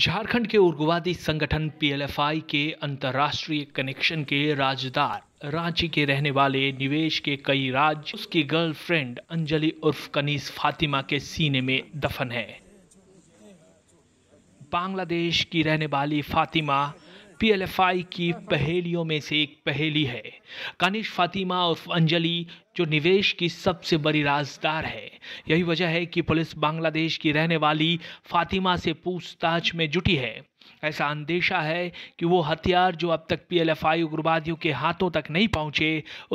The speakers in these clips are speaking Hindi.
झारखंड के उग्रवादी संगठन पीएलएफआई के अंतर्राष्ट्रीय कनेक्शन के राजदार रांची के रहने वाले निवेश के कई राज्य उसकी गर्लफ्रेंड अंजलि उर्फ कनीस फातिमा के सीने में दफन है बांग्लादेश की रहने वाली फातिमा पीएलएफआई की पहेलियों में से एक पहेली है कानिश फातिमा और अंजलि जो निवेश की सबसे बड़ी राजदार है यही वजह है कि पुलिस बांग्लादेश की रहने वाली फातिमा से पूछताछ में जुटी है ऐसा अंदेशा है कि वो हथियार जो अब तक पीएलएफआई उग्रवादियों के हाथों तक नहीं पहुंचे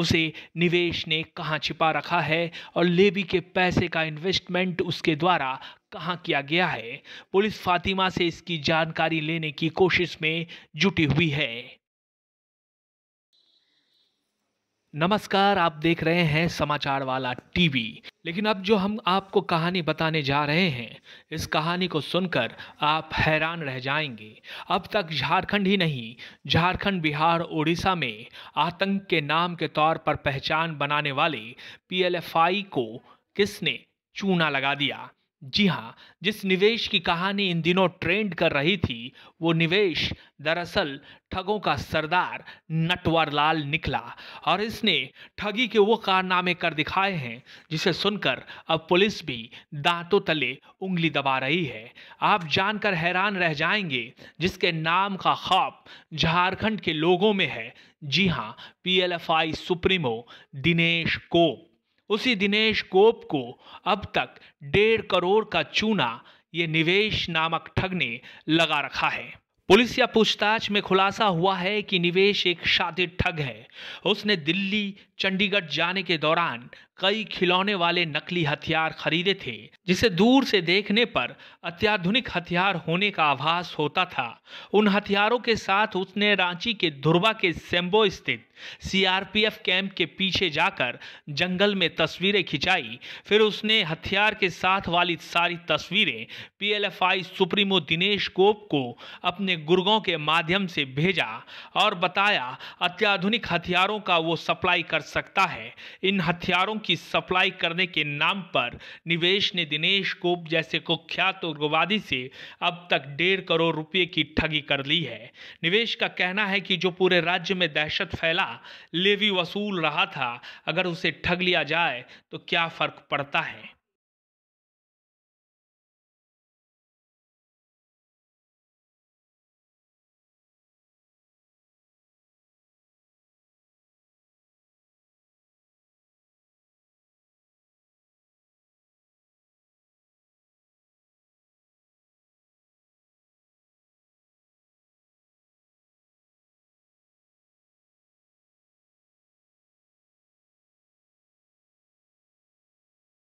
उसे निवेश ने कहाँ छिपा रखा है और लेवी के पैसे का इन्वेस्टमेंट उसके द्वारा कहाँ किया गया है पुलिस फातिमा से इसकी जानकारी लेने की कोशिश में जुटी हुई है नमस्कार आप देख रहे हैं समाचार वाला टीवी लेकिन अब जो हम आपको कहानी बताने जा रहे हैं इस कहानी को सुनकर आप हैरान रह जाएंगे अब तक झारखंड ही नहीं झारखंड बिहार उड़ीसा में आतंक के नाम के तौर पर पहचान बनाने वाले पीएलएफआई को किसने चूना लगा दिया जी हाँ जिस निवेश की कहानी इन दिनों ट्रेंड कर रही थी वो निवेश दरअसल ठगों का सरदार नटवरलाल निकला और इसने ठगी के वो कारनामे कर दिखाए हैं जिसे सुनकर अब पुलिस भी दांतों तले उंगली दबा रही है आप जानकर हैरान रह जाएंगे जिसके नाम का खौफ झारखंड के लोगों में है जी हाँ पी सुप्रीमो दिनेश कोप उसी दिनेश गोप को अब तक डेढ़ करोड़ का चूना ये निवेश नामक ठग ने लगा रखा है पुलिस या पूछताछ में खुलासा हुआ है कि निवेश एक शादी ठग है उसने दिल्ली चंडीगढ़ जाने के दौरान कई खिलौने वाले नकली हथियार खरीदे थे जिसे दूर से देखने पर अत्याधुनिक हथियार होने का आभास होता था उन हथियारों के साथ उसने रांची के धुरवा के सेम्बो स्थित सीआरपीएफ कैंप के पीछे जाकर जंगल में तस्वीरें खिंचाई फिर उसने हथियार के साथ वाली सारी तस्वीरें पीएलएफआई सुप्रीमो दिनेश कोप को अपने गुर्गों के माध्यम से भेजा और बताया अत्याधुनिक हथियारों का वो सप्लाई कर सकता है इन हथियारों की सप्लाई करने के नाम पर निवेश ने दिनेश गोप जैसे कुख्यात उग्रवादी से अब तक डेढ़ करोड़ रुपए की ठगी कर ली है निवेश का कहना है कि जो पूरे राज्य में दहशत फैला लेवी वसूल रहा था अगर उसे ठग लिया जाए तो क्या फर्क पड़ता है